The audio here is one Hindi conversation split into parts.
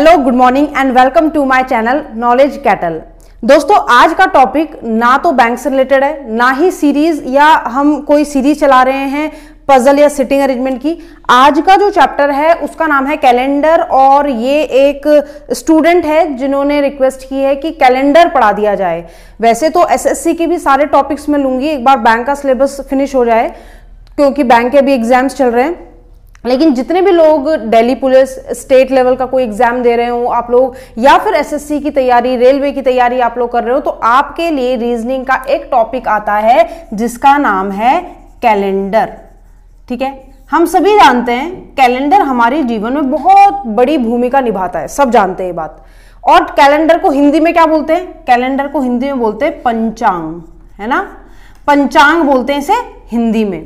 hello good morning and welcome to my channel knowledge kettle दोस्तों आज का टॉपिक ना तो बैंक से रिलेटेड है ना ही सीरीज या हम कोई सीरीज चला रहे हैं पजल या सिटिंग अरेंजमेंट की आज का जो चैप्टर है उसका नाम है कैलेंडर और ये एक स्टूडेंट है जिन्होंने रिक्वेस्ट की है कि कैलेंडर पढ़ा दिया जाए वैसे तो एसएससी के भी सारे टॉपिक्स में लूंगी एक बार बैंक का सिलेबस फिनिश हो जाए क्योंकि बैंक के भी एग्जाम्स चल रहे हैं लेकिन जितने भी लोग दिल्ली पुलिस स्टेट लेवल का कोई एग्जाम दे रहे हो आप लोग या फिर एसएससी की तैयारी रेलवे की तैयारी आप लोग कर रहे हो तो आपके लिए रीजनिंग का एक टॉपिक आता है जिसका नाम है कैलेंडर ठीक है हम सभी जानते हैं कैलेंडर हमारे जीवन में बहुत बड़ी भूमिका निभाता है सब जानते हैं बात और कैलेंडर को हिंदी में क्या बोलते हैं कैलेंडर को हिंदी में बोलते हैं पंचांग है ना पंचांग बोलते हैं इसे हिंदी में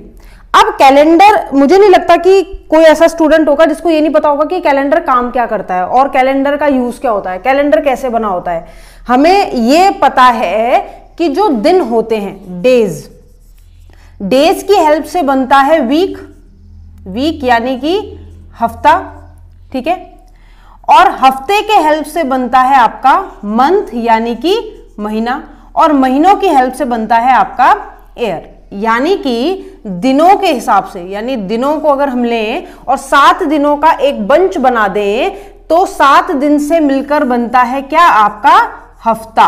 अब कैलेंडर मुझे नहीं लगता कि कोई ऐसा स्टूडेंट होगा जिसको ये नहीं पता होगा कि कैलेंडर काम क्या करता है और कैलेंडर का यूज क्या होता है कैलेंडर कैसे बना होता है हमें ये पता है कि जो दिन होते हैं डेज डेज की हेल्प से बनता है वीक वीक यानी कि हफ्ता ठीक है और हफ्ते के हेल्प से बनता है आपका मंथ यानी कि महीना और महीनों की हेल्प से बनता है आपका एयर यानी कि दिनों के हिसाब से यानी दिनों को अगर हम लें और सात दिनों का एक बंच बना दें तो सात दिन से मिलकर बनता है क्या आपका हफ्ता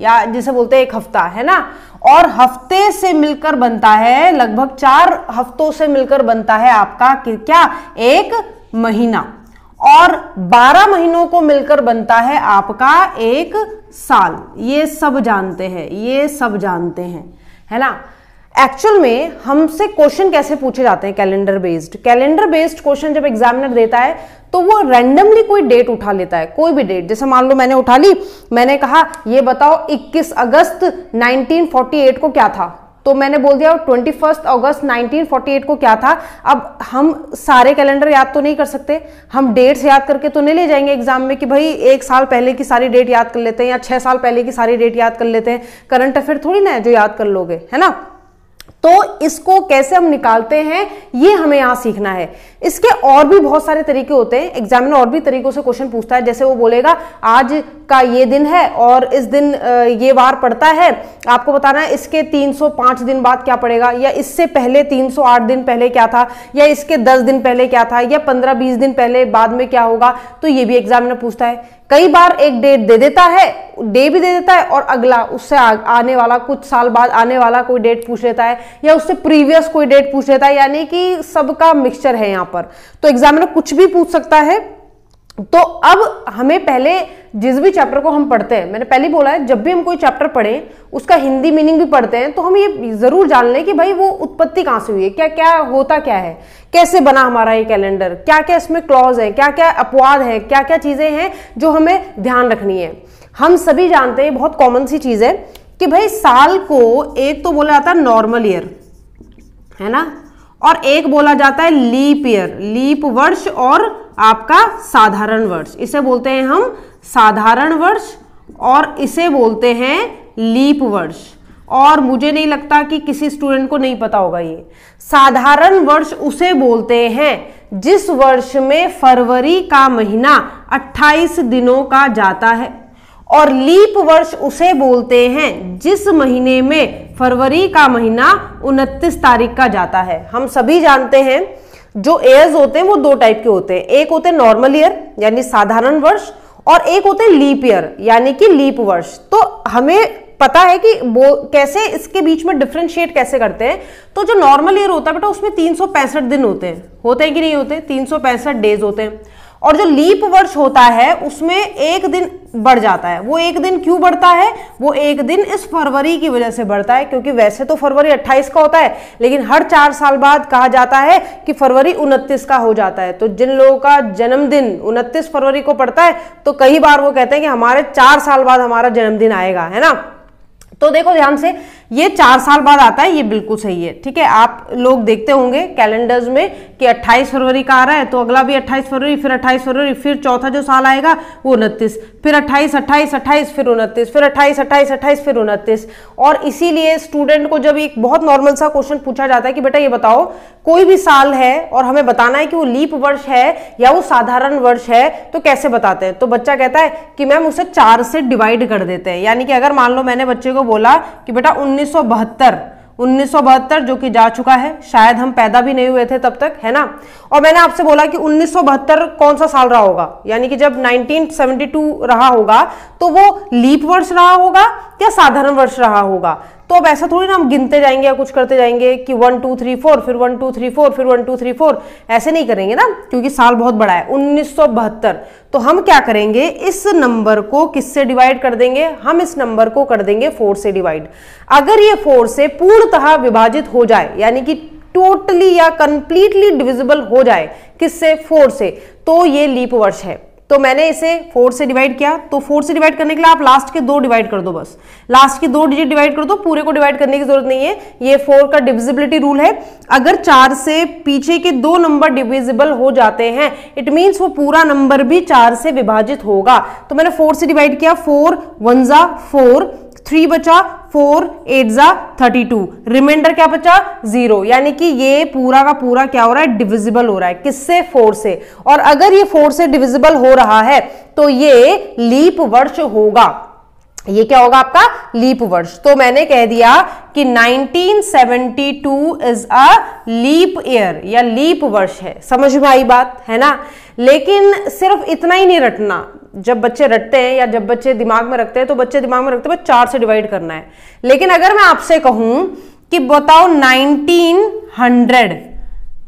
या जिसे बोलते हैं एक हफ्ता है ना और हफ्ते से मिलकर बनता है लगभग चार हफ्तों से मिलकर बनता है आपका क्या एक महीना और 12 महीनों को मिलकर बनता है आपका एक साल ये सब जानते हैं ये सब जानते हैं है ना एक्चुअल में हमसे क्वेश्चन कैसे पूछे जाते हैं calendar based calendar based question जब एग्जामिनर देता है तो वो रैंडमली कोई डेट उठा लेता है कोई भी डेट जैसे मान लो मैंने उठा ली मैंने कहा ये बताओ 21 अगस्त 1948 को क्या था तो मैंने बोल दिया ट्वेंटी फर्स्ट अगस्त 1948 को क्या था अब हम सारे कैलेंडर याद तो नहीं कर सकते हम डेट्स याद करके तो नहीं ले जाएंगे एग्जाम में कि भाई एक साल पहले की सारी डेट याद कर लेते हैं या छह साल पहले की सारी डेट याद कर लेते हैं करंट अफेयर थोड़ी ना है जो याद कर लोगे है ना तो इसको कैसे हम निकालते हैं ये हमें यहां सीखना है इसके और भी बहुत सारे तरीके होते हैं एग्जामिनर और भी तरीकों से क्वेश्चन पूछता है जैसे वो बोलेगा आज का ये दिन है और इस दिन ये वार पड़ता है आपको बताना है इसके 305 दिन बाद क्या पड़ेगा या इससे पहले 308 दिन पहले क्या था या इसके 10 दिन पहले क्या था या 15-20 दिन पहले बाद में क्या होगा तो ये भी एग्जामिनर पूछता है कई बार एक डेट दे देता है डे भी दे देता है और अगला उससे आने वाला कुछ साल बाद आने वाला कोई डेट पूछ लेता है या उससे प्रीवियस कोई डेट पूछ लेता है यानी कि सबका मिक्सचर है यहाँ पर तो एग्जामिनर कुछ भी पूछ सकता है तो अब हमें पहले जिस भी चैप्टर को हम पढ़ते हैं मैंने पहले बोला है जब भी हम कोई चैप्टर पढ़ें उसका हिंदी मीनिंग भी पढ़ते हैं तो हम ये ज़रूर जान लें कि भाई वो उत्पत्ति कहाँ से हुई है क्या क्या होता क्या है कैसे बना हमारा ये कैलेंडर क्या क्या इसमें क्लॉज है क्या क्या अपवाद है क्या क्या चीज़ें हैं जो हमें ध्यान रखनी है हम सभी जानते हैं बहुत कॉमन सी चीज़ है कि भाई साल को एक तो बोला जाता है नॉर्मल ईयर है ना और एक बोला जाता है लीप ईयर लीप वर्ष और आपका साधारण वर्ष इसे बोलते हैं हम साधारण वर्ष और इसे बोलते हैं लीप वर्ष और मुझे नहीं लगता कि किसी स्टूडेंट को नहीं पता होगा ये साधारण वर्ष उसे बोलते हैं जिस वर्ष में फरवरी का महीना 28 दिनों का जाता है और लीप वर्ष उसे बोलते हैं जिस महीने में फरवरी का महीना 29 तारीख का जाता है हम सभी जानते हैं जो एयर्स होते हैं वो दो टाइप के होते हैं एक होते हैं नॉर्मल ईयर यानी साधारण वर्ष और एक होते हैं लीप ईयर यानी कि लीप वर्ष तो हमें पता है कि वो कैसे इसके बीच में डिफ्रेंशिएट कैसे करते हैं तो जो नॉर्मल ईयर होता है बेटा उसमें तीन दिन होते हैं होते हैं कि नहीं होते तीन डेज होते हैं और जो लीप वर्ष होता है उसमें एक दिन बढ़ जाता है वो एक दिन क्यों बढ़ता है वो एक दिन इस फरवरी की वजह से बढ़ता है क्योंकि वैसे तो फरवरी 28 का होता है लेकिन हर चार साल बाद कहा जाता है कि फरवरी 29 का हो जाता है तो जिन लोगों का जन्मदिन 29 फरवरी को पड़ता है तो कई बार वो कहते हैं कि हमारे चार साल बाद हमारा जन्मदिन आएगा है ना तो देखो ध्यान से ये चार साल बाद आता है ये बिल्कुल सही है ठीक है आप लोग देखते होंगे कैलेंडर्स में कि 28 फरवरी का आ रहा है तो अगला भी 28 फरवरी फिर 28 फरवरी फिर चौथा जो साल आएगा वो उनतीस फिर 28 28 28 फिर उनतीस फिर 28 28 28 फिर उनतीस और इसीलिए स्टूडेंट को जब एक बहुत नॉर्मल सा क्वेश्चन पूछा जाता है कि बेटा ये बताओ कोई भी साल है और हमें बताना है कि वो लीप वर्ष है या वो साधारण वर्ष है तो कैसे बताते हैं तो बच्चा कहता है कि मैम उसे चार से डिवाइड कर देते हैं यानी कि अगर मान लो मैंने बच्चे को बोला कि बेटा उन्नीस सौ जो कि जा चुका है शायद हम पैदा भी नहीं हुए थे तब तक है ना और मैंने आपसे बोला कि उन्नीस कौन सा साल रहा होगा यानी कि जब 1972 रहा होगा तो वो लीप वर्ष रहा होगा या साधारण वर्ष रहा होगा तो अब ऐसा थोड़ी ना हम गिनते जाएंगे या कुछ करते जाएंगे कि वन टू थ्री फोर फिर वन टू थ्री फोर फिर वन टू थ्री फोर ऐसे नहीं करेंगे ना क्योंकि साल बहुत बड़ा है उन्नीस तो हम क्या करेंगे इस नंबर को किससे डिवाइड कर देंगे हम इस नंबर को कर देंगे फोर से डिवाइड अगर ये फोर से पूर्णतः विभाजित हो जाए यानी कि टोटली या कंप्लीटली डिविजिबल हो जाए किससे फोर से तो ये लीप वर्ष है तो मैंने इसे फोर से डिवाइड किया तो फोर से डिवाइड करने के लिए आप लास्ट के दो डिवाइड कर दो बस लास्ट की दो डिजिट डिवाइड कर दो पूरे को डिवाइड करने की जरूरत नहीं है ये फोर का डिविजिबिलिटी रूल है अगर चार से पीछे के दो नंबर डिविजिबल हो जाते हैं इट मीन्स वो पूरा नंबर भी चार से विभाजित होगा तो मैंने फोर से डिवाइड किया फोर वन जा फोर थ्री बचा फोर एट जा थर्टी टू रिमाइंडर क्या बचा जीरो यानी कि ये पूरा का पूरा क्या हो रहा है डिविजिबल हो रहा है किससे फोर से और अगर ये फोर से डिविजिबल हो रहा है तो ये लीप वर्ष होगा ये क्या होगा आपका लीप वर्ष तो मैंने कह दिया कि 1972 इज अ लीप ईयर या लीप वर्ष है समझ में आई बात है ना लेकिन सिर्फ इतना ही नहीं रटना जब बच्चे रटते हैं या जब बच्चे दिमाग में रखते हैं तो बच्चे दिमाग में रखते हैं चार से डिवाइड करना है लेकिन अगर मैं आपसे कहूं कि बताओ 1900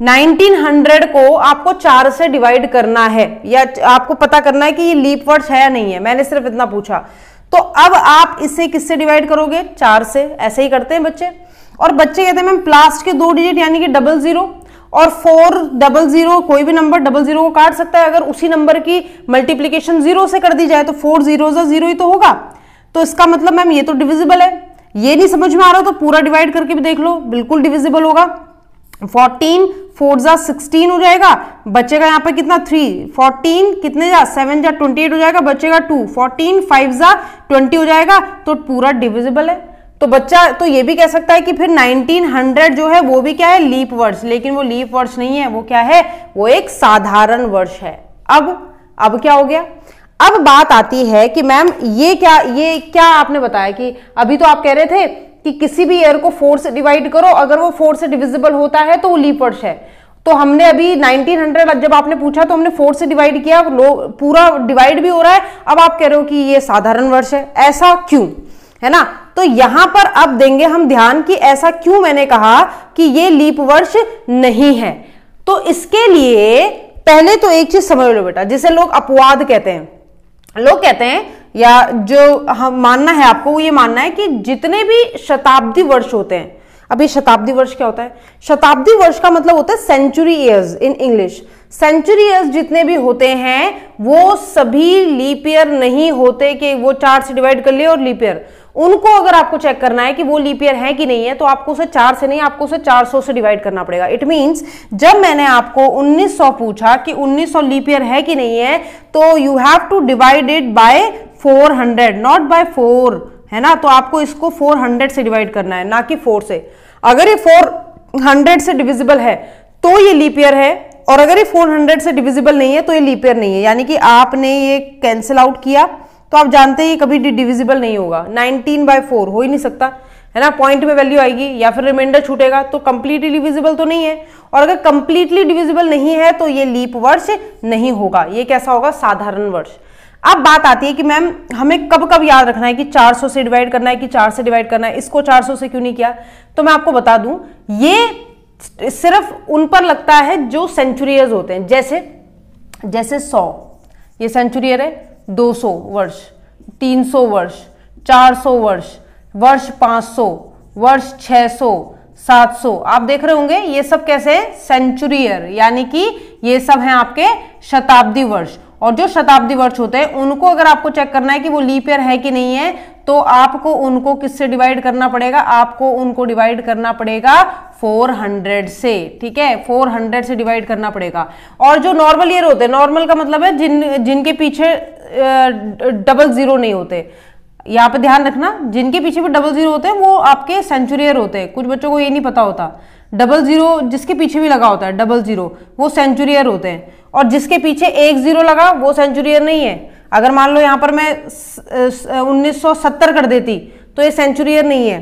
1900 को आपको चार से डिवाइड करना है या आपको पता करना है कि ये लीप वर्ड्स है या नहीं है मैंने सिर्फ इतना पूछा तो अब आप इसे किससे डिवाइड करोगे चार से ऐसे ही करते हैं बच्चे और बच्चे कहते हैं मैम प्लास्ट के दो डिजिट यानी कि डबल जीरो और फोर डबल जीरो कोई भी नंबर डबल जीरो को काट सकता है अगर उसी नंबर की मल्टीप्लीकेशन जीरो से कर दी जाए तो फोर जीरो जीरो ही तो होगा तो इसका मतलब मैम ये तो डिविजिबल है ये नहीं समझ में आ रहा तो पूरा डिवाइड करके भी देख लो बिल्कुल डिविजिबल होगा फोर्टीन फोर जा सिक्सटीन हो जाएगा बचेगा यहाँ पर कितना थ्री फोर्टीन कितने जा सेवन जा ट्वेंटी एट हो जाएगा बचेगा टू फोर्टीन फाइव जा ट्वेंटी हो जाएगा तो पूरा डिविजिबल है तो बच्चा तो ये भी कह सकता है कि फिर 1900 जो है वो भी क्या है लीप वर्ष लेकिन वो लीप वर्ष नहीं है वो क्या है वो एक साधारण वर्ष है अब अब क्या हो गया अब बात आती है कि मैम ये क्या ये क्या आपने बताया कि अभी तो आप कह रहे थे कि किसी भी ईयर को फोर से डिवाइड करो अगर वो फोर से डिविजिबल होता है तो वो लीप वर्ष है तो हमने अभी 1900 जब आपने पूछा तो हमने फोर से डिवाइड किया पूरा डिवाइड भी हो रहा है अब आप कह रहे हो कि ये साधारण वर्ष है ऐसा क्यों है ना तो यहां पर अब देंगे हम ध्यान कि ऐसा क्यों मैंने कहा कि ये लीप वर्ष नहीं है तो इसके लिए पहले तो एक चीज समझ लो बेटा जिसे लोग अपवाद कहते हैं लोग कहते हैं या जो हम मानना है आपको वो ये मानना है कि जितने भी शताब्दी वर्ष होते हैं अभी शताब्दी वर्ष क्या होता है शताब्दी वर्ष का मतलब होता है century years in English century years जितने भी होते हैं वो सभी लीप ईयर नहीं होते कि वो चार से डिवाइड कर लिए और लीप ईयर उनको अगर आपको चेक करना है कि वो लीप ईयर है कि नहीं है तो आपको उसे चार से नहीं आपको उसे सौ से डिवाइड करना पड़ेगा इट मीन्स जब मैंने आपको उन्नीस सौ पूछा कि उन्नीस लीप ईयर है कि नहीं है तो you have to divide it by hundred not by four है ना तो आपको इसको फोर हंड्रेड से डिवाइड करना है ना कि फोर से अगर ये फोर हंड्रेड से डिविजिबल है तो ये लीप ईयर है और अगर ये 400 से डिविजिबल नहीं है तो ये लीप ईयर नहीं है यानी कि आपने ये कैंसिल आउट किया तो आप जानते ये कभी डिविजिबल नहीं होगा नाइनटीन बाय फोर हो ही नहीं सकता है ना पॉइंट में वैल्यू आएगी या फिर रिमाइंडर छूटेगा तो कंप्लीटली डिविजिबल तो नहीं है और अगर कंप्लीटली डिविजिबल नहीं है तो ये लीप वर्ष नहीं होगा ये कैसा होगा साधारण वर्ष अब बात आती है कि मैम हमें कब कब याद रखना है कि 400 से डिवाइड करना है कि 4 से डिवाइड करना है इसको 400 से क्यों नहीं किया तो मैं आपको बता दूं ये सिर्फ उन पर लगता है जो सेंचुरियर्स होते हैं जैसे जैसे 100 ये सेंचुरियर है 200 वर्ष 300 वर्ष 400 वर्ष वर्ष 500 वर्ष 600 700 आप देख रहे होंगे ये सब कैसे हैं सेंचुरी ईयर यानी कि ये सब हैं आपके शताब्दी वर्ष और जो शताब्दी वर्ष होते हैं उनको अगर आपको चेक करना है कि वो लीप ईयर है कि नहीं है तो आपको उनको किससे डिवाइड करना पड़ेगा आपको उनको डिवाइड करना पड़ेगा 400 से ठीक है 400 से डिवाइड करना पड़ेगा और जो नॉर्मल ईयर होते हैं नॉर्मल का मतलब है जिन जिनके पीछे डबल जीरो नहीं होते यहाँ पे ध्यान रखना जिनके पीछे भी डबल जीरो होते हैं वो आपके सेंचुरी ईयर होते हैं कुछ बच्चों को ये नहीं पता होता डबल जीरो जिसके पीछे भी लगा होता है डबल जीरो वो सेंचुरियर होते हैं और जिसके पीछे एक जीरो लगा वो सेंचुरियर नहीं है अगर मान लो यहाँ पर मैं उन्नीस कर देती तो ये सेंचुरियर नहीं है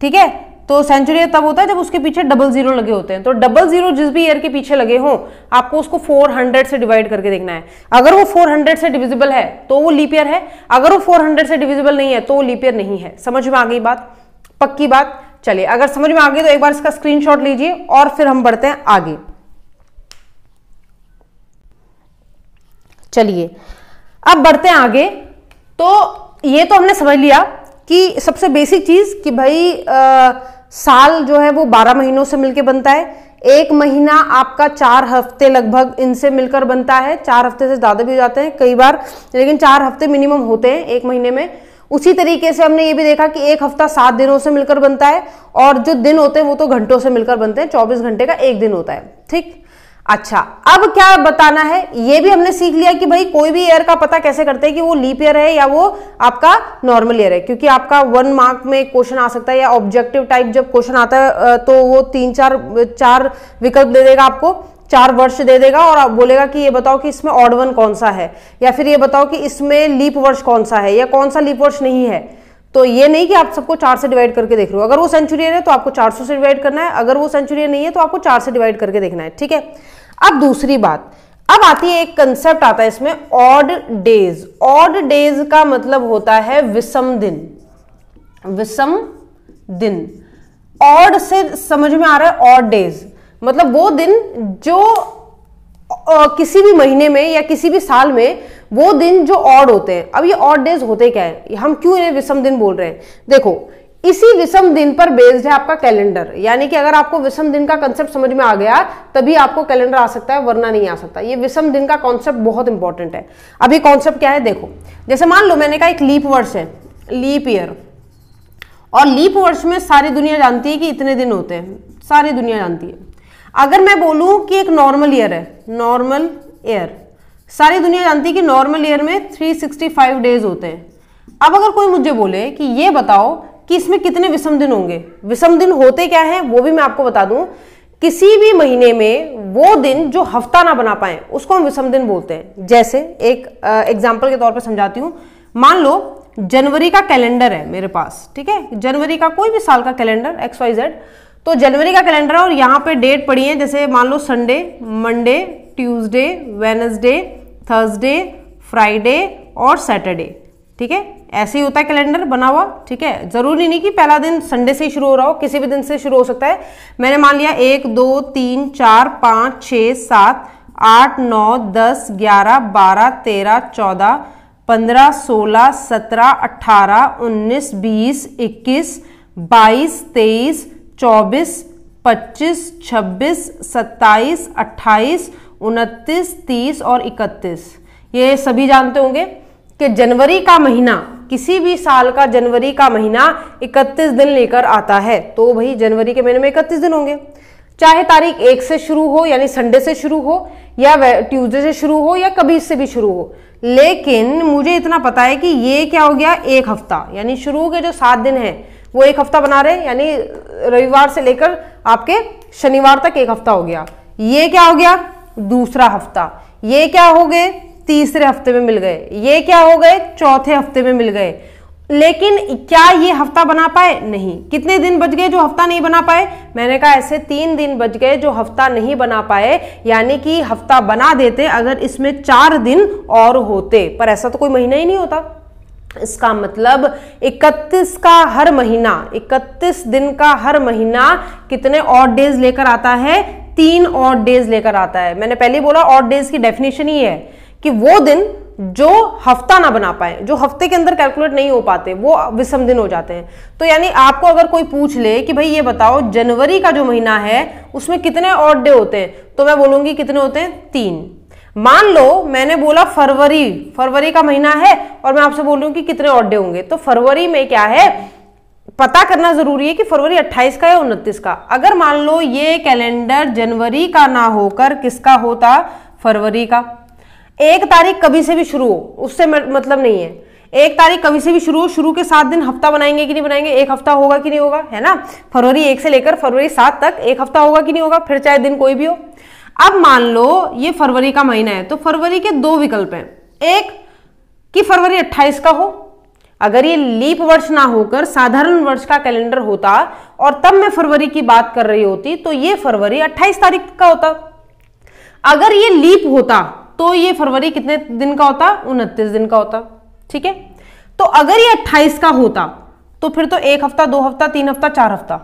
ठीक है तो सेंचुरियर तब होता है जब उसके पीछे डबल जीरो लगे होते हैं तो डबल जीरो जिस भी ईयर के पीछे लगे हों आपको उसको 400 से डिवाइड करके देखना है अगर वो 400 से डिविजिबल है तो वो लीपियर है अगर वो 400 से डिविजिबल नहीं है तो वो लीपियर नहीं है समझ में आ गई बात पक्की बात चलिए अगर समझ में आ गई तो एक बार इसका स्क्रीनशॉट लीजिए और फिर हम बढ़ते हैं आगे चलिए अब बढ़ते हैं आगे तो ये तो हमने समझ लिया कि सबसे बेसिक चीज कि भाई आ, साल जो है वो 12 महीनों से मिलकर बनता है एक महीना आपका चार हफ्ते लगभग इनसे मिलकर बनता है चार हफ्ते से ज़्यादा भी हो जाते हैं कई बार लेकिन चार हफ्ते मिनिमम होते हैं एक महीने में उसी तरीके से हमने ये भी देखा कि एक हफ्ता सात दिनों से मिलकर बनता है और जो दिन होते हैं वो तो घंटों से मिलकर बनते हैं चौबीस घंटे का एक दिन होता है ठीक अच्छा अब क्या बताना है ये भी हमने सीख लिया कि भाई कोई भी ईयर का पता कैसे करते हैं कि वो लीप ईयर है या वो आपका नॉर्मल ईयर है क्योंकि आपका वन मार्क में क्वेश्चन आ सकता है या ऑब्जेक्टिव टाइप जब क्वेश्चन आता है तो वो तीन चार चार विकल्प दे देगा आपको चार वर्ष दे देगा और बोलेगा कि ये बताओ कि इसमें ऑडवन कौन सा है या फिर ये बताओ कि इसमें लीप वर्ष कौन सा है या कौन सा लीप वर्ष नहीं है तो ये नहीं कि आप सबको चार से डिवाइड करके देख रहे हो अगर वो सेंचुरियन है तो आपको चार से डिवाइड करना है अगर वो सेंचुरियन नहीं है तो आपको चार से डिवाइड करके देखना है ठीक है अब दूसरी बात अब आती है एक कंसेप्ट आता है इसमें ऑड डेज ऑड डेज का मतलब होता है विषम दिन विषम दिन ऑड से समझ में आ रहा है ऑड डेज मतलब वो दिन जो आ, किसी भी महीने में या किसी भी साल में वो दिन जो ऑड होते हैं अब ये ऑड डेज होते क्या है हम क्यों इन्हें विषम दिन बोल रहे हैं देखो इसी विषम दिन पर बेस्ड है आपका कैलेंडर यानी कि अगर आपको विषम दिन का कंसेप्ट समझ में आ गया तभी आपको कैलेंडर आ सकता है वरना नहीं आ सकता ये विषम दिन का कॉन्सेप्ट बहुत इंपॉर्टेंट है अब ये कॉन्सेप्ट क्या है देखो जैसे मान लो मैंने कहा एक लीप वर्ष है लीप ईयर और लीप वर्ष में सारी दुनिया जानती है कि इतने दिन होते हैं सारी दुनिया जानती है अगर मैं बोलूं कि एक नॉर्मल ईयर है नॉर्मल ईयर सारी दुनिया जानती है कि नॉर्मल ईयर में 365 डेज होते हैं अब अगर कोई मुझे बोले कि ये बताओ कि इसमें कितने विषम दिन होंगे विषम दिन होते क्या हैं वो भी मैं आपको बता दूं किसी भी महीने में वो दिन जो हफ्ता ना बना पाए उसको हम विषम दिन बोलते हैं जैसे एक एग्जाम्पल के तौर पर समझाती हूँ मान लो जनवरी का कैलेंडर है मेरे पास ठीक है जनवरी का कोई भी साल का कैलेंडर एक्स वाई जेड तो जनवरी का कैलेंडर और यहाँ पे डेट पड़ी है जैसे मान लो Sunday Monday Tuesday Wednesday Thursday Friday और सैटरडे ठीक है ऐसे ही होता है कैलेंडर बना हुआ ठीक है जरूरी नहीं कि पहला दिन संडे से ही शुरू हो रहा हो किसी भी दिन से शुरू हो सकता है मैंने मान लिया एक दो तीन चार पाँच छः सात आठ नौ दस ग्यारह बारह तेरह चौदह पंद्रह सोलह सत्रह अट्ठारह उन्नीस बीस इक्कीस बाईस तेईस चौबीस पच्चीस छब्बीस सत्ताईस अट्ठाईस उनतीस तीस और इकतीस ये सभी जानते होंगे कि जनवरी का महीना किसी भी साल का जनवरी का महीना 31 दिन लेकर आता है तो भाई जनवरी के महीने में 31 दिन होंगे चाहे तारीख एक से शुरू हो यानी संडे से शुरू हो या ट्यूसडे से शुरू हो या कभी इससे भी शुरू हो लेकिन मुझे इतना पता है कि ये क्या हो गया एक हफ्ता यानी शुरू के जो सात दिन है वो एक हफ्ता बना रहे हैं यानी रविवार से लेकर आपके शनिवार तक एक हफ्ता हो गया ये क्या हो गया दूसरा हफ्ता ये क्या हो गए तीसरे हफ्ते में मिल गए ये क्या हो गए चौथे हफ्ते में मिल गए लेकिन क्या ये हफ्ता बना पाए नहीं कितने दिन बच गए जो हफ्ता नहीं बना पाए मैंने कहा ऐसे तीन दिन बच गए जो हफ्ता नहीं बना पाए यानी कि हफ्ता बना देते अगर इसमें चार दिन और होते पर ऐसा तो कोई महीना ही नहीं होता इसका मतलब 31 का हर महीना 31 दिन का हर महीना कितने और डेज लेकर आता है तीन और डेज लेकर आता है मैंने पहले बोला और डेज की डेफिनेशन ही है कि वो दिन जो हफ्ता ना बना पाए जो हफ्ते के अंदर कैलकुलेट नहीं हो पाते वो विषम दिन हो जाते हैं तो यानी आपको अगर कोई पूछ ले कि भाई ये बताओ जनवरी का जो महीना है उसमें कितने और डे होते हैं तो मैं बोलूंगी कितने होते हैं तीन मान लो मैंने बोला फरवरी फरवरी का महीना है और मैं आपसे बोल रही हूँ कि कितने ऑड डे होंगे तो फरवरी में क्या है पता करना जरूरी है कि फरवरी 28 का या 29 का अगर मान लो ये कैलेंडर जनवरी का ना होकर किसका होता फरवरी का एक तारीख कभी से भी शुरू हो उससे मतलब नहीं है एक तारीख कभी से भी शुरू हो शुरू के सात दिन हफ्ता बनाएंगे कि नहीं बनाएंगे एक हफ्ता होगा कि नहीं होगा है ना फरवरी एक से लेकर फरवरी सात तक एक हफ्ता होगा कि नहीं होगा फिर चाहे दिन कोई भी हो अब मान लो ये फरवरी का महीना है तो फरवरी के दो विकल्प हैं एक कि फरवरी 28 का हो अगर ये लीप वर्ष ना होकर साधारण वर्ष का कैलेंडर होता और तब मैं फरवरी की बात कर रही होती तो ये फरवरी 28 तारीख का होता अगर ये लीप होता तो ये फरवरी कितने दिन का होता उनतीस दिन का होता ठीक है तो अगर ये 28 का होता तो फिर तो एक हफ्ता दो हफ्ता तीन हफ्ता चार हफ्ता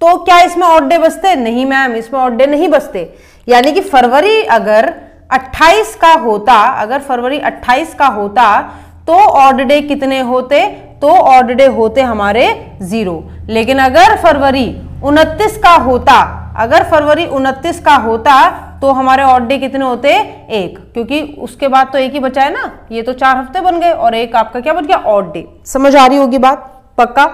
तो क्या इसमें ऑड डे बसते नहीं मैम इसमें ऑड डे नहीं बसते यानी कि फरवरी अगर 28 का होता अगर फरवरी 28 का होता तो ऑर्ड डे कितने होते तो ऑर्ड डे होते हमारे जीरो लेकिन अगर फरवरी 29 का होता अगर फरवरी 29 का होता तो हमारे ऑर्ड डे कितने होते एक क्योंकि उसके बाद तो एक ही बचा है ना ये तो चार हफ्ते बन गए और एक आपका क्या बन गया ऑड डे समझ आ रही होगी बात पक्का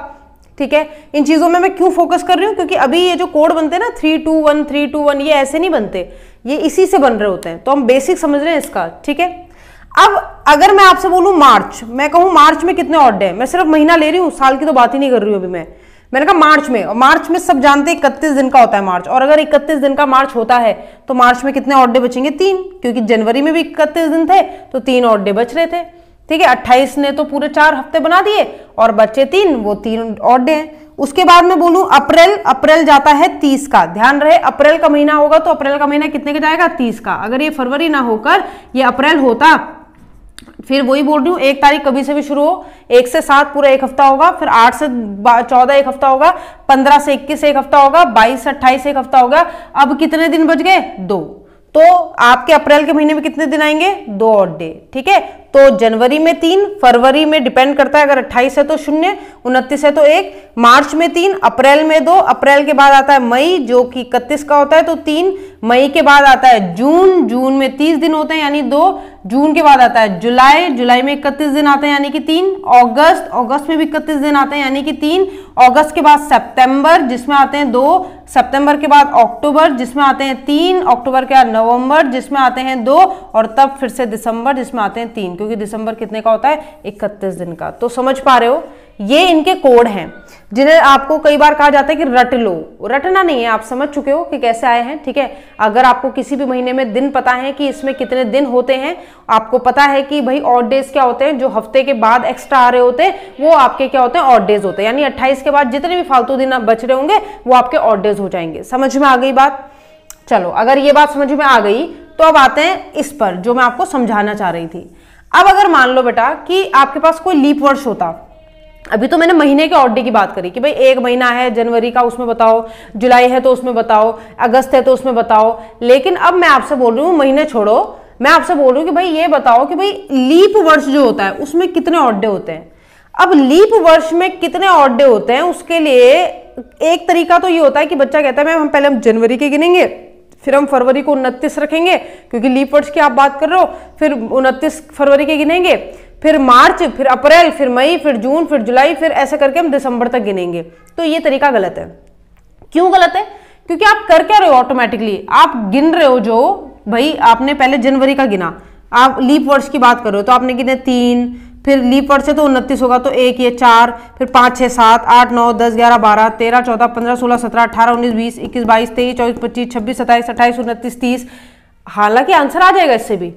ठीक है इन चीज़ों में मैं क्यों फोकस कर रही हूँ क्योंकि अभी ये जो कोड बनते हैं ना three two one three two one ये ऐसे नहीं बनते ये इसी से बन रहे होते हैं तो हम बेसिक समझ रहे हैं इसका ठीक है अब अगर मैं आपसे बोलूं मार्च मैं कहूं मार्च में कितने ऑड डे मैं सिर्फ महीना ले रही हूं साल की तो बात ही नहीं कर रही हूं अभी मैं मैंने कहा मार्च में और मार्च में सब जानते हैं इकतीस दिन का होता है मार्च और अगर इकतीस दिन का मार्च होता है तो मार्च में कितने ऑड डे बचेंगे तीन क्योंकि जनवरी में भी इकतीस दिन थे तो तीन ऑड डे बच रहे थे ठीक है अट्ठाईस ने तो पूरे चार हफ्ते बना दिए और बच्चे तीन वो तीन और डे उसके बाद में बोलू अप्रैल अप्रैल जाता है तीस का ध्यान रहे अप्रैल का महीना होगा तो अप्रैल का महीना कितने का जाएगा तीस का अगर ये फरवरी ना होकर ये अप्रैल होता फिर वही बोल रही हूँ एक तारीख कभी से भी शुरू हो एक से सात पूरा एक हफ्ता होगा फिर आठ से चौदह एक हफ्ता होगा पंद्रह से इक्कीस एक हफ्ता होगा बाईस से अट्ठाईस एक हफ्ता होगा अब कितने दिन बच गए दो तो आपके अप्रैल के महीने में कितने दिन आएंगे दो और डे ठीक है तो जनवरी में तीन फरवरी में डिपेंड करता है अगर 28 है तो शून्य उनतीस है तो एक मार्च में तीन अप्रैल में दो अप्रैल के बाद आता है मई जो कि इकतीस का होता है तो तीन मई के बाद आता है जून जून में तीस दिन होते हैं यानी दो जून के बाद आता है जुलाई जुलाई में इकतीस दिन आते हैं यानी कि तीन अगस्त अगस्त में भी इकतीस दिन आते हैं यानी कि तीन अगस्त के बाद सितंबर जिसमें आते हैं दो सितंबर के बाद अक्टूबर जिसमें आते हैं तीन अक्टूबर के बाद नवंबर जिसमें आते हैं दो और तब फिर से दिसंबर जिसमें आते हैं तीन क्योंकि दिसंबर कितने का होता है इकतीस दिन का तो समझ पा रहे हो ये इनके कोड हैं जिन्हें आपको कई बार कहा जाता है कि रट लो रटना नहीं है आप समझ चुके हो कि कैसे आए हैं ठीक है अगर आपको किसी भी महीने में दिन पता है कि इसमें कितने दिन होते हैं आपको पता है कि भाई ऑड डेज क्या होते हैं जो हफ्ते के बाद एक्स्ट्रा आ रहे होते हैं वो आपके क्या होते हैं ऑड डेज होते हैं यानी अट्ठाईस के बाद जितने भी फालतू दिन आप बच रहे होंगे वो आपके ऑड डेज हो जाएंगे समझ में आ गई बात चलो अगर ये बात समझ में आ गई तो अब आते हैं इस पर जो मैं आपको समझाना चाह रही थी अब अगर मान लो बेटा कि आपके पास कोई लीप वर्ष होता अभी तो मैंने महीने के ऑर्डे की बात करी कि भाई एक महीना है जनवरी का उसमें बताओ जुलाई है तो उसमें बताओ अगस्त है तो उसमें बताओ लेकिन अब मैं आपसे बोल रही हूँ महीने छोड़ो मैं आपसे बोल रही हूँ कि भाई ये बताओ कि भाई लीप वर्ष जो होता है उसमें कितने ऑर्डे होते हैं अब लीप वर्ष में कितने ऑर्डे होते हैं उसके लिए एक तरीका तो ये होता है कि बच्चा कहता है मैम हम पहले हम जनवरी के गिनेंगे फिर हम फरवरी को उनतीस रखेंगे क्योंकि लीप वर्ष की आप बात कर रहे हो फिर उनतीस फरवरी के गिनेंगे फिर मार्च फिर अप्रैल फिर मई फिर जून फिर जुलाई फिर ऐसा करके हम दिसंबर तक गिनेंगे तो ये तरीका गलत है क्यों गलत है क्योंकि आप कर क्या रहे हो ऑटोमेटिकली आप गिन रहे हो जो भाई आपने पहले जनवरी का गिना आप लीप वर्ष की बात कर रहे हो तो आपने गिने तीन फिर लीप वर्ष है तो उनतीस होगा तो एक ये चार फिर पाँच छः सात आठ नौ दस ग्यारह बारह तेरह चौदह पंद्रह सोलह सत्रह अठारह उन्नीस बीस इक्कीस बाईस तेईस चौबीस पच्चीस छब्बीस सत्ताईस अट्ठाईस उनतीस तीस हालांकि आंसर आ जाएगा इससे भी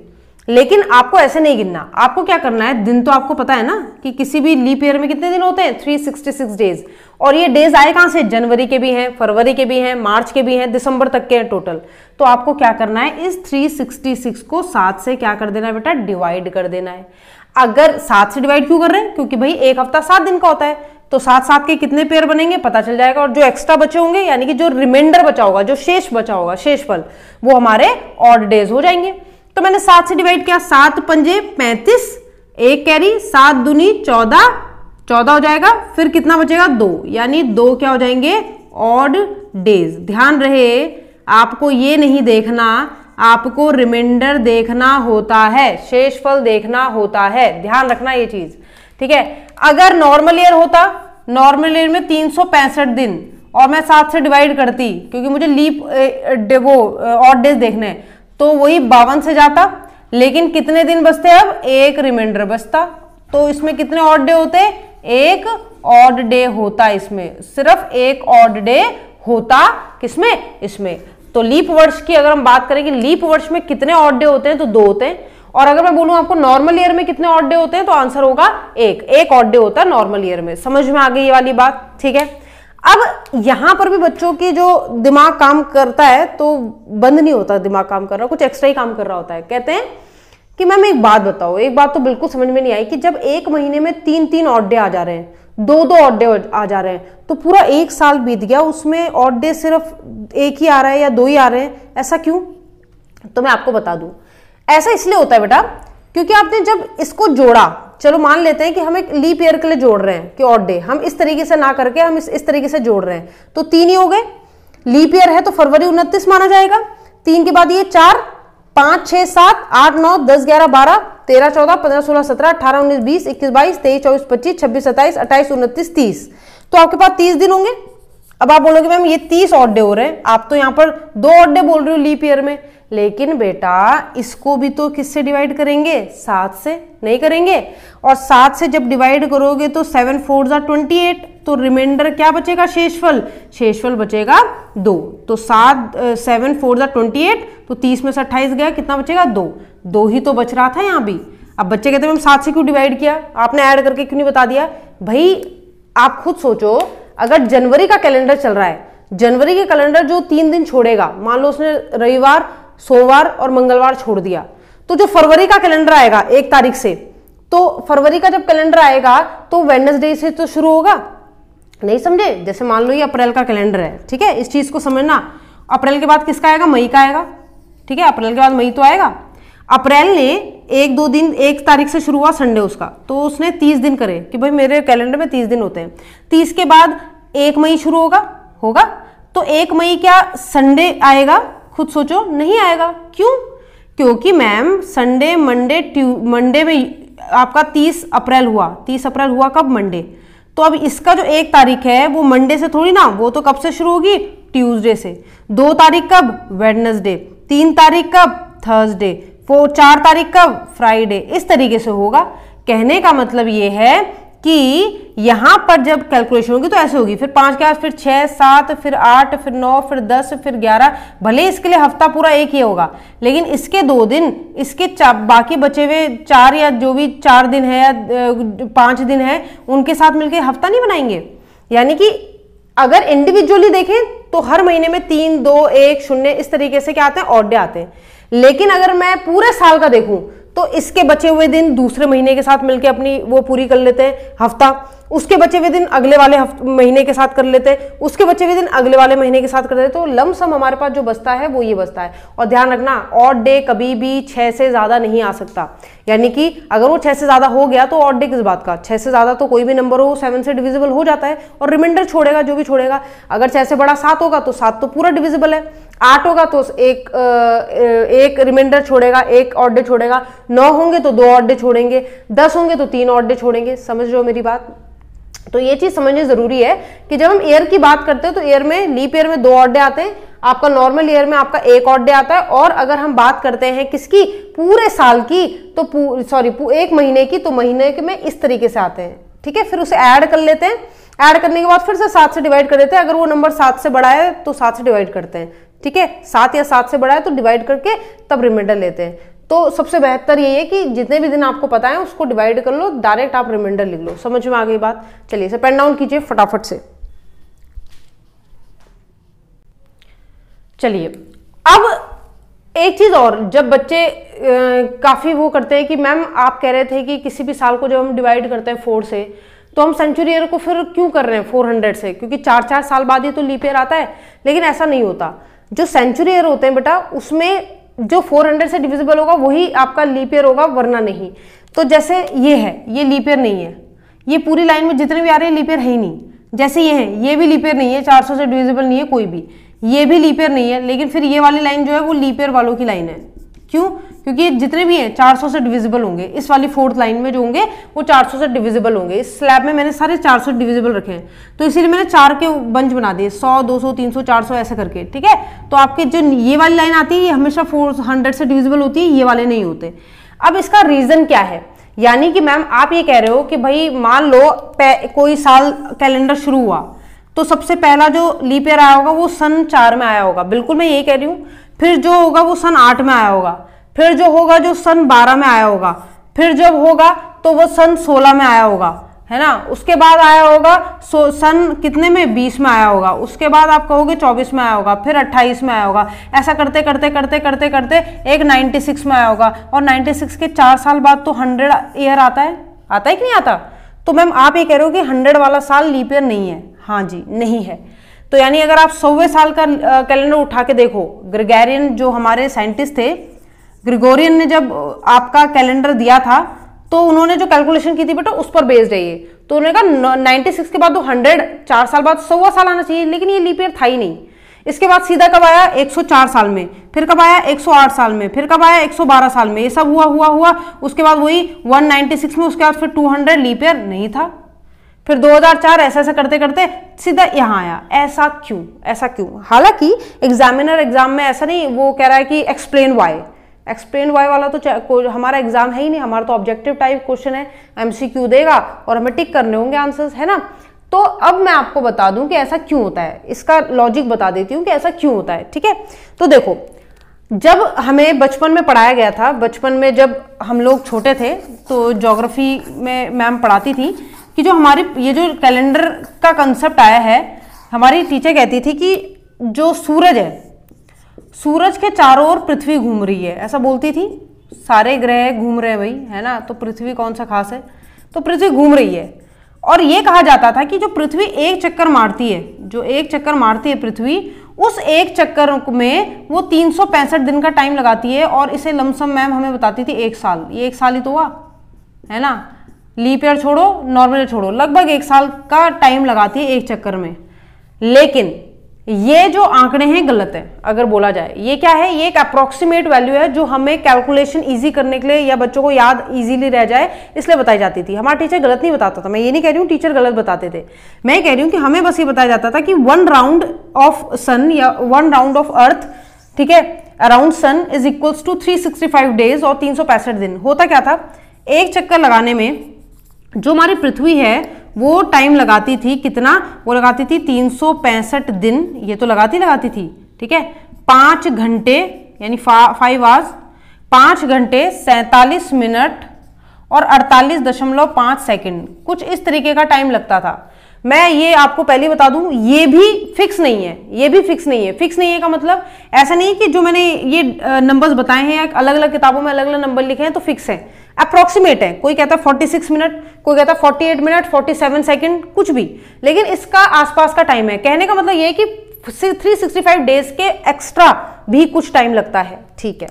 लेकिन आपको ऐसे नहीं गिनना आपको क्या करना है दिन तो आपको पता है ना कि किसी भी लीप ईयर में कितने दिन होते हैं 366 डेज और ये डेज आए कहां से जनवरी के भी हैं फरवरी के भी हैं मार्च के भी हैं दिसंबर तक के हैं टोटल तो आपको क्या करना है इस 366 को सात से क्या कर देना है बेटा डिवाइड कर देना है अगर सात से डिवाइड क्यों कर रहे हैं क्योंकि भाई एक हफ्ता सात दिन का होता है तो सात सात के कितने पेयर बनेंगे पता चल जाएगा और जो एक्स्ट्रा बचे होंगे यानी कि जो रिमाइंडर बचा होगा जो शेष बचा होगा शेष फल वो हमारे ऑड डेज हो जाएंगे तो मैंने सात से डिवाइड किया सात पंजे पैंतीस एक कैरी सात दुनी चौदह चौदह हो जाएगा फिर कितना बचेगा दो यानी दो क्या हो जाएंगे ऑड डेज ध्यान रहे आपको ये नहीं देखना आपको रिमाइंडर देखना होता है शेषफल देखना होता है ध्यान रखना ये चीज ठीक है अगर नॉर्मल ईयर होता नॉर्मल ईयर में तीन दिन और मैं सात से डिवाइड करती क्योंकि मुझे लीप वो ऑड डेज देखने हैं तो वही बावन से जाता लेकिन कितने दिन बचते अब एक रिमाइंडर बचता तो इसमें कितने ऑड डे होते एक ऑड डे होता इसमें सिर्फ एक ऑड डे होता किसमें इसमें तो लीप वर्ष की अगर हम बात करें कि लीप वर्ष में कितने ऑड डे होते हैं तो दो होते हैं और अगर मैं बोलूं आपको नॉर्मल ईयर में कितने ऑड डे होते हैं तो आंसर होगा एक एक ऑड डे होता है नॉर्मल ईयर में समझ में आ गई ये वाली बात ठीक है अब यहां पर भी बच्चों की जो दिमाग काम करता है तो बंद नहीं होता दिमाग काम कर रहा कुछ एक्स्ट्रा ही काम कर रहा होता है कहते हैं कि मैम एक बात बताओ एक बात तो बिल्कुल समझ में नहीं आई कि जब एक महीने में तीन तीन ऑड डे आ जा रहे हैं दो दो ऑड डे आ जा रहे हैं तो पूरा एक साल बीत गया उसमें ऑड डे सिर्फ एक ही आ रहा है या दो ही आ रहे हैं ऐसा क्यों तो मैं आपको बता दूं ऐसा इसलिए होता है बेटा क्योंकि आपने जब इसको जोड़ा चलो मान लेते हैं कि हम एक लीप ईयर के लिए जोड़ रहे हैं कि ऑड डे हम इस तरीके से ना करके हम इस इस तरीके से जोड़ रहे हैं तो तीन ही हो गए लीप ईयर है तो फरवरी उनतीस माना जाएगा तीन के बाद ये चार पांच छह सात आठ नौ दस ग्यारह बारह तेरह चौदह पंद्रह सोलह सत्रह अठारह उन्नीस बीस इक्कीस बाईस तेईस चौबीस पच्चीस छब्बीस सत्ताईस अट्ठाईस उनतीस तीस तो आपके पास तीस दिन होंगे अब आप बोलोगे मैम ये तीस ऑड्डे हो रहे हैं आप तो यहाँ पर दो ऑड्डे बोल रहे हो लीप ईयर में लेकिन बेटा इसको भी तो किससे डिवाइड करेंगे सात से नहीं करेंगे और सात से जब डिवाइड करोगे तो सेवन फोर जार ट्वेंटी एट तो रिमाइंडर क्या बचेगा शेषफल शेषफल बचेगा दो तो सात सेवन फोर जार ट्वेंटी एट तो तीस में से अट्ठाईस गया कितना बचेगा दो दो ही तो बच रहा था यहाँ भी अब बच्चे कहते मैम सात से क्यों डिवाइड किया आपने ऐड करके क्यों नहीं बता दिया भाई आप खुद सोचो अगर जनवरी का कैलेंडर चल रहा है जनवरी के कैलेंडर जो तीन दिन छोड़ेगा मान लो उसने रविवार सोमवार और मंगलवार छोड़ दिया तो जो फरवरी का कैलेंडर आएगा एक तारीख से तो फरवरी का जब कैलेंडर आएगा तो वेडनेसडे से तो शुरू होगा नहीं समझे जैसे मान लो ये अप्रैल का कैलेंडर है ठीक है इस चीज़ को समझना अप्रैल के बाद किसका आएगा मई का आएगा ठीक है अप्रैल के बाद मई तो आएगा अप्रैल ने एक दो दिन एक तारीख से शुरू हुआ संडे उसका तो उसने तीस दिन करे कि भाई मेरे कैलेंडर में तीस दिन होते हैं तीस के बाद एक मई शुरू होगा होगा तो एक मई क्या संडे आएगा खुद सोचो नहीं आएगा क्यों क्योंकि ma'am Sunday Monday Tue Monday में आपका तीस अप्रैल हुआ तीस अप्रैल हुआ कब मंडे तो अब इसका जो एक तारीख है वो मंडे से थोड़ी ना वो तो कब से शुरू होगी ट्यूसडे से दो तारीख कब वेडनेसडे तीन तारीख कब थर्सडे वो चार तारीख का फ्राइडे इस तरीके से होगा कहने का मतलब ये है कि यहाँ पर जब कैलकुलेशन होगी तो ऐसे होगी फिर पाँच के बाद फिर छः सात फिर आठ फिर नौ फिर दस फिर ग्यारह भले इसके लिए हफ्ता पूरा एक ही होगा लेकिन इसके दो दिन इसके बाकी बचे हुए चार या जो भी चार दिन है या पाँच दिन है उनके साथ मिलकर हफ्ता नहीं बनाएंगे यानी कि अगर इंडिविजुअली देखें तो हर महीने में तीन दो एक शून्य इस तरीके से क्या आते हैं ऑडे आते हैं लेकिन अगर मैं पूरे साल का देखूं तो इसके बचे हुए दिन दूसरे महीने के साथ मिलकर अपनी वो पूरी कर लेते हैं हफ्ता उसके बचे हुए दिन अगले वाले महीने के साथ कर लेते हैं उसके बचे हुए दिन अगले वाले महीने के साथ कर लेते हैं तो लम सम हमारे पास जो बचता है वो ये बचता है और ध्यान रखना ऑड डे कभी भी छः से ज़्यादा नहीं आ सकता यानी कि अगर वो छः से ज़्यादा हो गया तो ऑड डे किस बात का छः से ज़्यादा तो कोई भी नंबर हो सेवन से डिविजिबल हो जाता है और रिमाइंडर छोड़ेगा जो भी छोड़ेगा अगर छः से बड़ा सात होगा तो सात तो पूरा डिविजिबल है आठ होगा तो एक एक रिमाइंडर छोड़ेगा एक ऑर्डर छोड़ेगा नौ होंगे तो दो ऑर्डर छोड़ेंगे दस होंगे तो तीन ऑर्डर छोड़ेंगे समझ रहे हो मेरी बात तो ये चीज समझने जरूरी है कि जब हम एयर की बात करते हैं तो एयर में लीप एयर में दो ऑर्डे आते हैं आपका नॉर्मल ईयर में आपका एक ऑड डे आता है और अगर हम बात करते हैं किसकी पूरे साल की तो सॉरी एक महीने की तो महीने के में इस तरीके से आते हैं ठीक है फिर उसे ऐड कर लेते हैं ऐड करने के बाद फिर से सात से डिवाइड कर देते हैं अगर वो नंबर सात से बड़ा है तो सात से डिवाइड करते हैं ठीक है सात या सात से बड़ा है तो डिवाइड करके तब रिमाइंडर लेते हैं तो सबसे बेहतर ये है कि जितने भी दिन आपको पता है उसको डिवाइड कर लो डायरेक्ट आप रिमाइंडर लिख लो समझ में आ गई बात चलिए इसे पेन डाउन कीजिए फटाफट से चलिए अब एक चीज़ और जब बच्चे काफ़ी वो करते हैं कि मैम आप कह रहे थे कि किसी भी साल को जब हम डिवाइड करते हैं फोर से तो हम सेंचुरी ईयर को फिर क्यों कर रहे हैं फोर हंड्रेड से क्योंकि चार चार साल बाद ही तो लीप ईयर आता है लेकिन ऐसा नहीं होता जो सेंचुरी ईयर होते हैं बेटा उसमें जो 400 से डिविजिबल होगा वही आपका लीप ईयर होगा वरना नहीं तो जैसे ये है ये लीप ईयर नहीं है ये पूरी लाइन में जितने भी आ रहे हैं लीप ईयर है ही नहीं जैसे ये है ये भी लीप ईयर नहीं है 400 से डिविजिबल नहीं है कोई भी ये भी लीप ईयर नहीं है लेकिन फिर ये वाली लाइन जो है वो लीप ईयर वालों की लाइन है क्यों क्योंकि ये जितने भी हैं 400 से डिविजिबल होंगे इस वाली फोर्थ लाइन में जो होंगे वो 400 से डिविजिबल होंगे इस स्लैब में मैंने सारे 400 डिविजिबल रखे हैं तो इसीलिए मैंने चार के बंच बना दिए 100, 200, 300, 400 ऐसे करके ठीक है तो आपके जो ये वाली लाइन आती है ये हमेशा फोर से डिविजिबल होती है ये वाले नहीं होते अब इसका रीज़न क्या है यानी कि मैम आप ये कह रहे हो कि भाई मान लो कोई साल कैलेंडर शुरू हुआ तो सबसे पहला जो लीप ईयर आया होगा वो सन चार में आया होगा बिल्कुल मैं ये कह रही हूँ फिर जो होगा वो सन आठ में आया होगा फिर जो होगा जो सन बारह में आया होगा फिर जब होगा तो वो सन सोलह में आया होगा है ना उसके बाद आया होगा सो सन कितने में बीस में आया होगा उसके बाद आप कहोगे चौबीस में आया होगा फिर अट्ठाईस में आया होगा ऐसा करते करते करते करते करते एक नाइन्टी सिक्स में आया होगा और नाइन्टी सिक्स के चार साल बाद तो हंड्रेड ईयर आता है आता है कि नहीं आता तो मैम आप ये कह रहे हो कि हंड्रेड वाला साल लीप ईयर नहीं है हाँ जी नहीं है तो यानी अगर आप सौवे साल का कैलेंडर उठा के देखो ग्रिगेरियन जो हमारे साइंटिस्ट थे ग्रिगोरियन ने जब आपका कैलेंडर दिया था तो उन्होंने जो कैलकुलेशन की थी बेटा उस पर बेस्ड है ये तो उन्होंने कहा नाइन्टी सिक्स के बाद तो हंड्रेड चार साल बाद सौवा साल आना चाहिए लेकिन ये लीप ईयर था ही नहीं इसके बाद सीधा कब आया 104 साल में फिर कब आया 108 साल में फिर कब आया 112 साल में ये सब हुआ हुआ हुआ उसके बाद वही 196 में उसके बाद फिर 200 लीप ईयर नहीं था फिर 2004 ऐसा ऐसा करते करते सीधा यहाँ आया ऐसा क्यों ऐसा क्यों हालांकि एग्जामिनर एग्जाम में ऐसा नहीं वो कह रहा है कि एक्सप्लेन वाई एक्सप्लेन वाई वाला तो हमारा एग्जाम है ही नहीं हमारा तो ऑब्जेक्टिव टाइप क्वेश्चन है एम देगा और हमें टिक करने होंगे आंसर्स है ना तो अब मैं आपको बता दूं कि ऐसा क्यों होता है इसका लॉजिक बता देती हूँ कि ऐसा क्यों होता है ठीक है तो देखो जब हमें बचपन में पढ़ाया गया था बचपन में जब हम लोग छोटे थे तो जोग्राफी में मैम पढ़ाती थी कि जो हमारे ये जो कैलेंडर का कंसेप्ट आया है हमारी टीचर कहती थी कि जो सूरज है सूरज के चारों ओर पृथ्वी घूम रही है ऐसा बोलती थी सारे ग्रह घूम रहे हैं भाई है ना तो पृथ्वी कौन सा खास है तो पृथ्वी घूम रही है और ये कहा जाता था कि जो पृथ्वी एक चक्कर मारती है जो एक चक्कर मारती है पृथ्वी उस एक चक्कर में वो तीन दिन का टाइम लगाती है और इसे लमसम मैम हमें बताती थी एक साल ये एक साल ही तो हुआ है ना लीप ईयर छोड़ो नॉर्मल छोड़ो लगभग एक साल का टाइम लगाती है एक चक्कर में लेकिन ये जो आंकड़े हैं गलत है अगर बोला जाए ये क्या है ये एक अप्रोक्सीमेट वैल्यू है जो हमें कैलकुलेशन इजी करने के लिए या बच्चों को याद इजीली रह जाए इसलिए बताई जाती थी हमारा टीचर गलत नहीं बताता था मैं ये नहीं कह रही हूँ टीचर गलत बताते थे मैं कह रही हूँ कि हमें बस ये बताया जाता था कि वन राउंड ऑफ सन या वन राउंड ऑफ अर्थ ठीक है around sun is equals to three days और तीन दिन होता क्या था एक चक्कर लगाने में जो हमारी पृथ्वी है वो टाइम लगाती थी कितना वो लगाती थी तीन दिन ये तो लगाती लगाती थी ठीक है पाँच घंटे यानी फाइव आवर्स पाँच घंटे सैंतालीस मिनट और अड़तालीस दशमलव पाँच सेकेंड कुछ इस तरीके का टाइम लगता था मैं ये आपको पहले बता दूं ये भी फिक्स नहीं है ये भी फिक्स नहीं है फिक्स नहीं है का मतलब ऐसा नहीं कि जो मैंने ये नंबर्स बताए हैं अलग अलग किताबों में अलग अलग नंबर लिखे हैं तो फिक्स है अप्रोक्सीमेट है कोई कहता है 46 मिनट कोई कहता है 48 मिनट 47 सेकंड कुछ भी लेकिन इसका आसपास का टाइम है कहने का मतलब ये है कि 365 डेज के एक्स्ट्रा भी कुछ टाइम लगता है ठीक है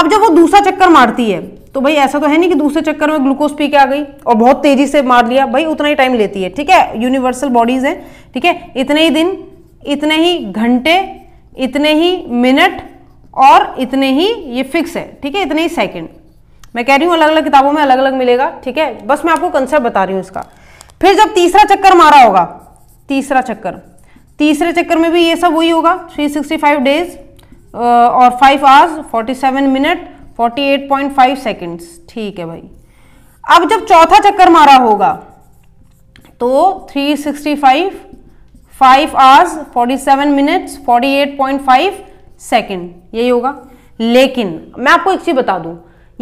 अब जब वो दूसरा चक्कर मारती है तो भाई ऐसा तो है नहीं कि दूसरे चक्कर में ग्लूकोज पी के आ गई और बहुत तेजी से मार लिया भाई उतना ही टाइम लेती है ठीक है यूनिवर्सल बॉडीज हैं ठीक है इतने ही दिन इतने ही घंटे इतने ही मिनट और इतने ही ये फिक्स है ठीक है इतने ही सेकेंड मैं कह रही हूँ अलग अलग किताबों में अलग अलग मिलेगा ठीक है बस मैं आपको कंसेप्ट बता रही हूँ इसका फिर जब तीसरा चक्कर मारा होगा तीसरा चक्कर तीसरे चक्कर में भी ये सब वही होगा 365 डेज और 5 आवर्स 47 मिनट 48.5 सेकंड्स ठीक है भाई अब जब चौथा चक्कर मारा होगा तो 365 5 आवर्स 47 मिनट्स 48.5 सेकंड यही होगा लेकिन मैं आपको एक चीज़ बता दूं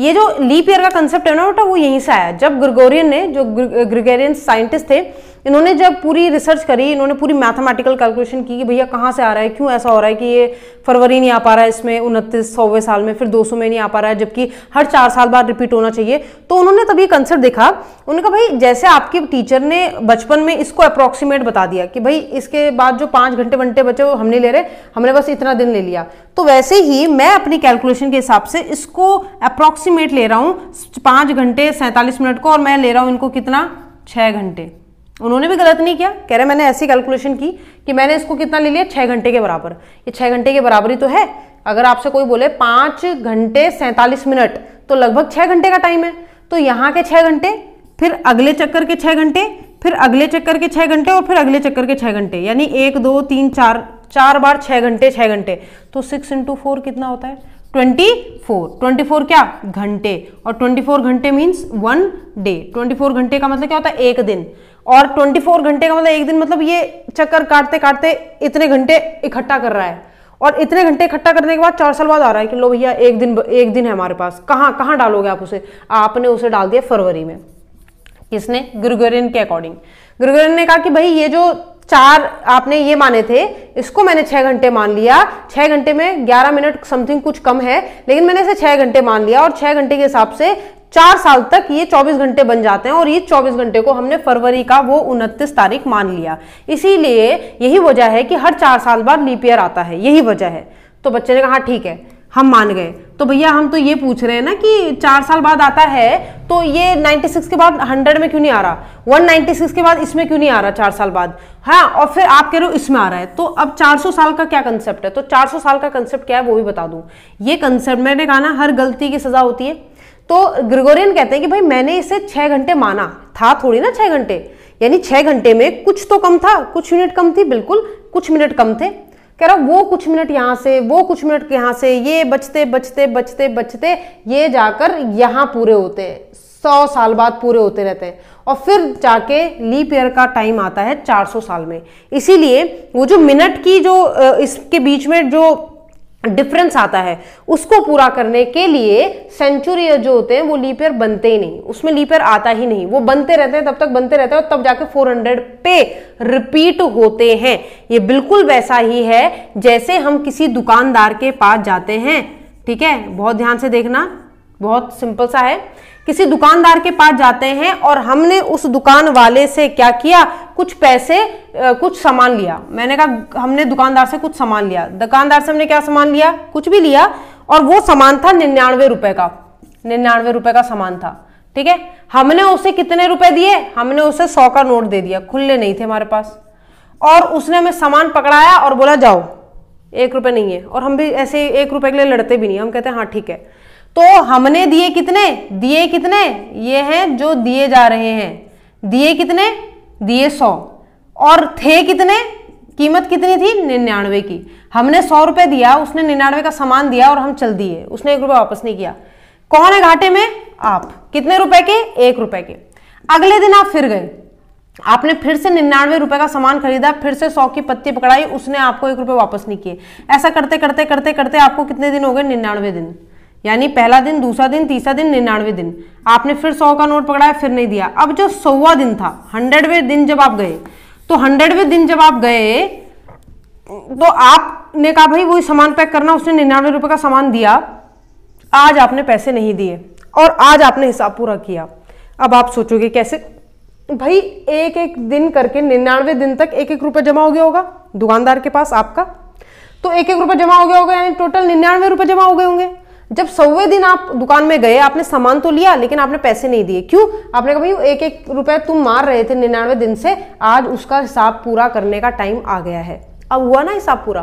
ये जो लीप ईयर का कंसेप्ट है ना बेटा वो यहीं से आया जब ग्रिगोरियन ने जो ग्रिगोरियन साइंटिस्ट थे इन्होंने जब पूरी रिसर्च करी इन्होंने पूरी मैथमेटिकल कैलकुलेशन की कि भैया कहाँ से आ रहा है क्यों ऐसा हो रहा है कि ये फरवरी नहीं आ पा रहा है इसमें उनतीस सौवें साल में फिर दो सौ में नहीं आ पा रहा है जबकि हर चार साल बाद रिपीट होना चाहिए तो उन्होंने तब ये देखा उन्होंने कहा भाई जैसे आपके टीचर ने बचपन में इसको अप्रॉक्सीमेट बता दिया कि भाई इसके बाद जो पाँच घंटे घंटे बचे वो हमने ले रहे हमने बस इतना दिन ले लिया तो वैसे ही मैं अपनी कैलकुलेशन के हिसाब से इसको अप्रॉक्सीमेट ले रहा हूँ पाँच घंटे सैंतालीस मिनट को और मैं ले रहा हूँ इनको कितना छः घंटे उन्होंने भी गलत नहीं किया कह रहे मैंने ऐसी कैलकुलेशन की कि मैंने इसको कितना ले लिया छः घंटे के बराबर ये छः घंटे के बराबर ही तो है अगर आपसे कोई बोले पाँच घंटे सैंतालीस मिनट तो लगभग छः घंटे का टाइम है तो यहाँ के छः घंटे फिर अगले चक्कर के छः घंटे फिर अगले चक्कर के छः घंटे और फिर अगले चक्कर के छः घंटे यानी एक दो तीन चार चार बार छः घंटे छः घंटे तो सिक्स इंटू फोर कितना होता है ट्वेंटी फोर ट्वेंटी फोर क्या घंटे और ट्वेंटी फोर घंटे means one day twenty four घंटे का मतलब क्या होता है एक दिन और 24 घंटे का मतलब एक दिन मतलब ये चक्कर काटते काटते इतने घंटे इकट्ठा कर रहा है और इतने घंटे इकट्ठा करने के बाद चार साल बाद आ रहा है कि लो भैया एक दिन एक दिन है हमारे पास कहाँ कहाँ डालोगे आप उसे आपने उसे डाल दिया फरवरी में किसने ग्रिगोरियन के अकॉर्डिंग ग्रिगोरियन ने कहा कि भाई ये जो चार आपने ये माने थे इसको मैंने छः घंटे मान लिया छः घंटे में ग्यारह मिनट समथिंग कुछ कम है लेकिन मैंने इसे छः घंटे मान लिया और छः घंटे के हिसाब से चार साल तक ये 24 घंटे बन जाते हैं और ये 24 घंटे को हमने फरवरी का वो उनतीस तारीख मान लिया इसीलिए यही वजह है कि हर चार साल बाद लीप ईयर आता है यही वजह है तो बच्चे ने कहा ठीक है हम मान गए तो भैया हम तो ये पूछ रहे हैं ना कि चार साल बाद आता है तो ये 96 के बाद 100 में क्यों नहीं आ रहा 196 के बाद इसमें क्यों नहीं आ रहा चार साल बाद हाँ और फिर आप कह रहे हो इसमें आ रहा है तो अब 400 साल का क्या कंसेप्ट है तो 400 साल का कंसेप्ट क्या है वो भी बता दूं ये कंसेप्ट मैंने कहा ना हर गलती की सजा होती है तो ग्रिगोरियन कहते हैं कि भाई मैंने इसे छह घंटे माना था थोड़ी ना छह घंटे यानी छह घंटे में कुछ तो कम था कुछ यूनिट कम थी बिल्कुल कुछ मिनट कम थे कह रहा वो कुछ मिनट यहाँ से वो कुछ मिनट यहां से ये बचते बचते बचते बचते ये जाकर यहाँ पूरे होते हैं सौ साल बाद पूरे होते रहते हैं और फिर जाके लीप ईयर का टाइम आता है 400 साल में इसीलिए वो जो मिनट की जो इसके बीच में जो डिफरेंस आता है उसको पूरा करने के लिए सेंचुरी जो होते हैं वो लीपियर बनते ही नहीं उसमें लीपियर आता ही नहीं वो बनते रहते हैं तब तक बनते रहते हैं और तब जाके 400 पे रिपीट होते हैं ये बिल्कुल वैसा ही है जैसे हम किसी दुकानदार के पास जाते हैं ठीक है बहुत ध्यान से देखना बहुत सिंपल सा है किसी दुकानदार के पास जाते हैं और हमने उस दुकान वाले से क्या किया कुछ पैसे कुछ सामान लिया मैंने कहा हमने दुकानदार से कुछ सामान लिया दुकानदार से हमने क्या सामान लिया कुछ भी लिया और वो सामान था निन्यानवे रुपए का निन्यानवे रुपए का सामान था ठीक है हमने उसे कितने रुपए दिए हमने उसे सौ का नोट दे दिया खुले नहीं थे हमारे पास और उसने हमें सामान पकड़ाया और बोला जाओ एक रुपये नहीं है और हम भी ऐसे एक रुपए के लिए लड़ते भी नहीं हम कहते हैं हाँ ठीक है तो हमने दिए कितने दिए कितने ये हैं जो दिए जा रहे हैं दिए कितने दिए सौ और थे कितने कीमत कितनी थी निन्यानवे की हमने सौ रुपए दिया उसने निन्यानवे का सामान दिया और हम चल दिए उसने एक रुपए वापस नहीं किया कौन है घाटे में आप कितने रुपए के एक रुपए के अगले दिन आप फिर गए आपने फिर से निन्यानवे रुपए का सामान खरीदा फिर से सौ की पत्ती पकड़ाई उसने आपको एक रुपए वापस नहीं किए ऐसा करते करते करते करते आपको कितने दिन हो गए निन्यानवे दिन यानी पहला दिन दूसरा दिन तीसरा दिन निन्यानवे दिन आपने फिर सौ का नोट पकड़ाया फिर नहीं दिया अब जो सौवा दिन था हंड्रेडवें दिन जब आप गए तो हंड्रेडवें दिन जब आप गए तो आपने कहा भाई वही सामान पैक करना उसने निन्यानवे रुपये का सामान दिया आज आपने पैसे नहीं दिए और आज आपने हिसाब पूरा किया अब आप सोचोगे कैसे भाई एक एक दिन करके निन्यानवे दिन तक एक एक रुपये जमा हो गया होगा दुकानदार के पास आपका तो एक एक रुपये जमा हो गया होगा यानी टोटल निन्यानवे रुपये जमा हो गए होंगे जब सौवे दिन आप दुकान में गए आपने सामान तो लिया लेकिन आपने पैसे नहीं दिए क्यों आपने कहा भाई एक एक रुपए तुम मार रहे थे निन्यानवे दिन से आज उसका हिसाब पूरा करने का टाइम आ गया है अब हुआ ना हिसाब पूरा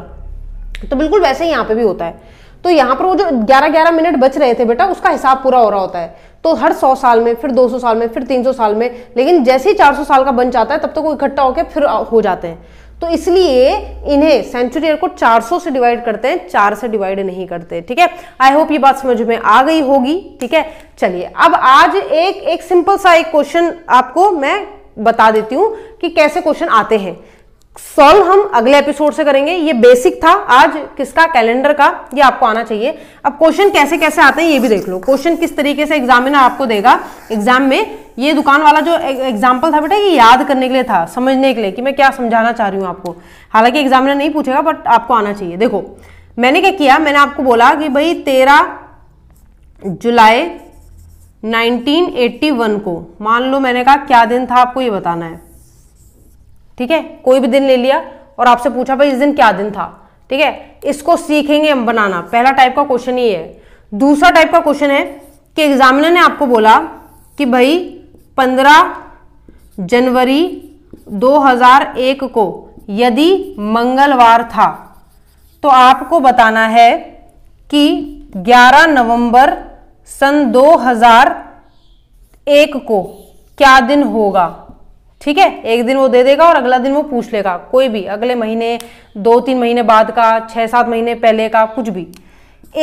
तो बिल्कुल वैसे ही यहाँ पे भी होता है तो यहाँ पर वो जो ग्यारह ग्यारह मिनट बच रहे थे बेटा उसका हिसाब पूरा हो रहा होता है तो हर सौ साल में फिर दो सौ साल में फिर तीन सौ साल में लेकिन जैसे ही चार सौ साल का बन जाता है तब तक तो वो इकट्ठा होकर फिर हो जाते हैं तो इसलिए इन्हें सेंचुरी ईयर को 400 से डिवाइड करते हैं चार से डिवाइड नहीं करते ठीक है आई होप ये बात समझ में आ गई होगी ठीक है चलिए अब आज एक एक सिंपल सा एक क्वेश्चन आपको मैं बता देती हूं कि कैसे क्वेश्चन आते हैं सॉल्व हम अगले एपिसोड से करेंगे ये बेसिक था आज किसका कैलेंडर का ये आपको आना चाहिए अब क्वेश्चन कैसे कैसे आते हैं ये भी देख लो क्वेश्चन किस तरीके से एग्जामिनर आपको देगा एग्जाम में ये दुकान वाला जो एग्जाम्पल e-, था बेटा ये याद करने के लिए था समझने के लिए कि मैं क्या समझाना चाह रही हूँ आपको हालांकि एग्जामिनर नहीं पूछेगा बट आपको आना चाहिए देखो मैंने क्या किया मैंने आपको बोला कि भाई तेरह जुलाई 1981 को मान लो मैंने कहा क्या दिन था आपको ये बताना है ठीक है कोई भी दिन ले लिया और आपसे पूछा भाई इस दिन क्या दिन था ठीक है इसको सीखेंगे हम बनाना पहला टाइप का क्वेश्चन ये है दूसरा टाइप का क्वेश्चन है कि एग्जामिनर ने आपको बोला कि भाई 15 जनवरी 2001 को यदि मंगलवार था तो आपको बताना है कि 11 नवंबर सन 2001 को क्या दिन होगा ठीक है एक दिन वो दे देगा और अगला दिन वो पूछ लेगा कोई भी अगले महीने दो तीन महीने बाद का छः सात महीने पहले का कुछ भी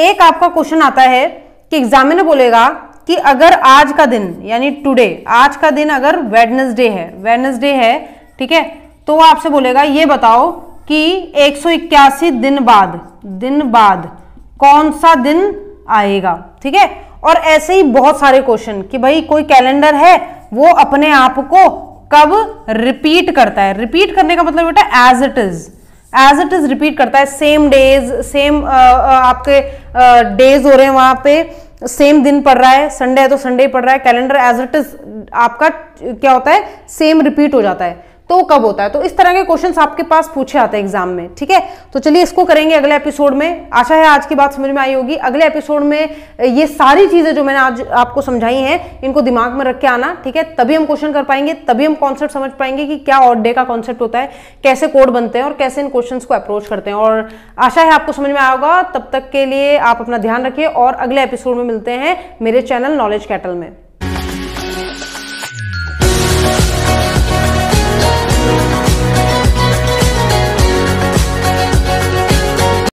एक आपका क्वेश्चन आता है कि एग्जामिनर बोलेगा कि अगर आज का दिन यानी टुडे आज का दिन अगर वेडनेसडे है वेडनेसडे है ठीक है तो वो आपसे बोलेगा ये बताओ कि एक दिन बाद दिन बाद कौन सा दिन आएगा ठीक है और ऐसे ही बहुत सारे क्वेश्चन कि भाई कोई कैलेंडर है वो अपने आप को कब रिपीट करता है रिपीट करने का मतलब बेटा as it is as it is repeat करता है सेम डेज सेम आपके डेज हो रहे हैं वहां पे सेम दिन पड़ रहा है संडे है तो संडे पड़ रहा है कैलेंडर एज इट इज आपका क्या होता है सेम रिपीट हो जाता है तो कब होता है तो इस तरह के क्वेश्चन आपके पास पूछे आते हैं एग्जाम में ठीक है तो चलिए इसको करेंगे अगले एपिसोड में आशा है आज की बात समझ में आई होगी अगले एपिसोड में ये सारी चीजें जो मैंने आज आपको समझाई हैं इनको दिमाग में रख के आना ठीक है तभी हम क्वेश्चन कर पाएंगे तभी हम कॉन्सेप्ट समझ पाएंगे कि क्या ऑड डे का कॉन्सेप्ट होता है कैसे कोड बनते हैं और कैसे इन क्वेश्चन को अप्रोच करते हैं और आशा है आपको समझ में आया होगा तब तक के लिए आप अपना ध्यान रखिए और अगले एपिसोड में मिलते हैं मेरे चैनल नॉलेज कैटल में